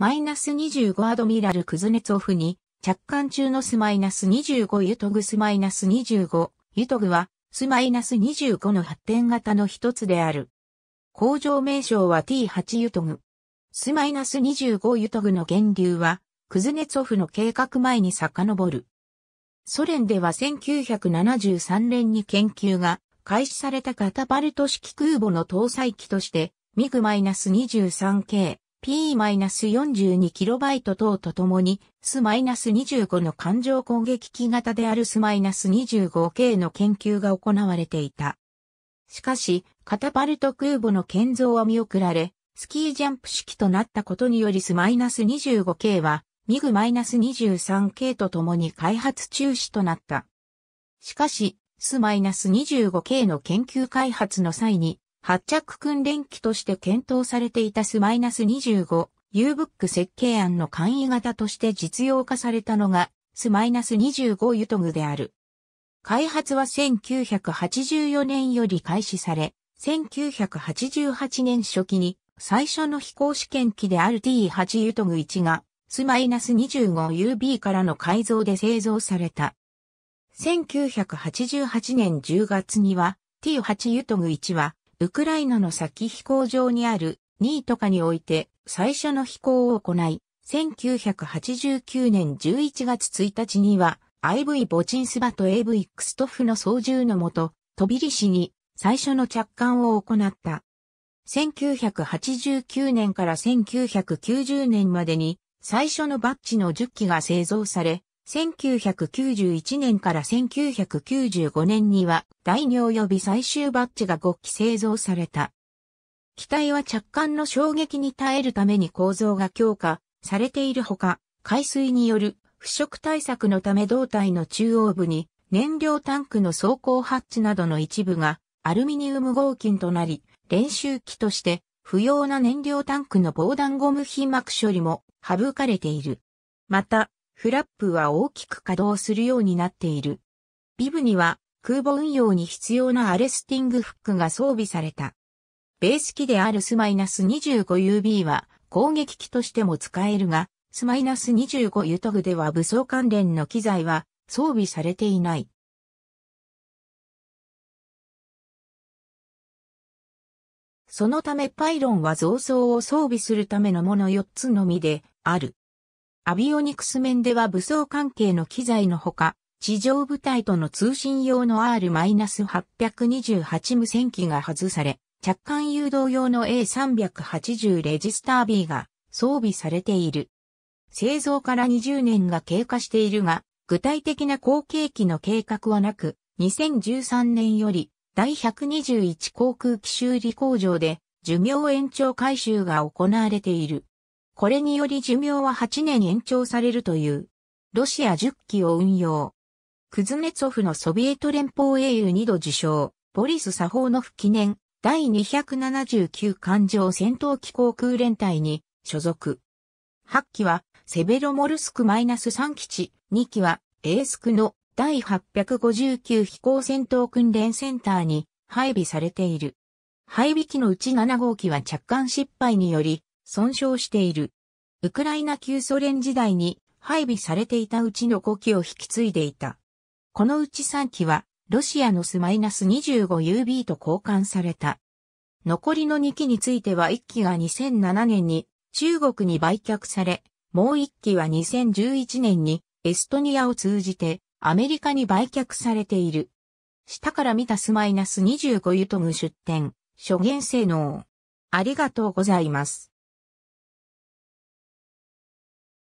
マイナス25アドミラルクズネツオフに、着艦中のスマイナス25ユトグスマイナス25ユトグはスマイナス25の発展型の一つである。工場名称は T8 ユトグ。スマイナス25ユトグの源流はクズネツオフの計画前に遡る。ソ連では1973年に研究が開始されたカタパルト式空母の搭載機としてミグマイナス -23 系 P-42KB 等とともに、S-25 の環状攻撃機型である S-25K の研究が行われていた。しかし、カタパルト空母の建造は見送られ、スキージャンプ式となったことにより S-25K は、ミグ -23K とともに開発中止となった。しかし、S-25K の研究開発の際に、発着訓練機として検討されていたス -25 U-BOOK 設計案の簡易型として実用化されたのがス -25 ユトグである。開発は1984年より開始され、1988年初期に最初の飛行試験機である T8 ユトグ1がス -25UB からの改造で製造された。1988年10月には T8 ユトグ1はウクライナの先飛行場にあるニートカにおいて最初の飛行を行い、1989年11月1日には IV ボチンスバと AV クストフの操縦のもと、飛びリシに最初の着艦を行った。1989年から1990年までに最初のバッジの10機が製造され、1991年から1995年には大名及び最終バッジが5機製造された。機体は着艦の衝撃に耐えるために構造が強化されているほか、海水による腐食対策のため胴体の中央部に燃料タンクの走行ハッチなどの一部がアルミニウム合金となり、練習機として不要な燃料タンクの防弾ゴム被膜処理も省かれている。また、フラップは大きく稼働するようになっている。ビブには空母運用に必要なアレスティングフックが装備された。ベース機であるスマイナス -25UB は攻撃機としても使えるが、スマイナス -25 ユトグでは武装関連の機材は装備されていない。そのためパイロンは増装を装備するためのもの4つのみである。アビオニクス面では武装関係の機材のほか、地上部隊との通信用の R-828 無線機が外され、着艦誘導用の A380 レジスター B が装備されている。製造から20年が経過しているが、具体的な後継機の計画はなく、2013年より第121航空機修理工場で寿命延長改修が行われている。これにより寿命は8年延長されるという、ロシア10機を運用。クズネツォフのソビエト連邦英雄2度受賞、ボリス・サホーノフ記念、第279艦上戦闘機航空連隊に所属。8機は、セベロモルスク -3 基地、2機は、エースクの第859飛行戦闘訓練センターに配備されている。配備機のうち7号機は着艦失敗により、損傷している。ウクライナ旧ソ連時代に配備されていたうちの5機を引き継いでいた。このうち3機は、ロシアのスマイナス 25UB と交換された。残りの2機については1機が2007年に中国に売却され、もう1機は2011年にエストニアを通じてアメリカに売却されている。下から見たスマイナス 25U トム出展、初限性能。ありがとうございます。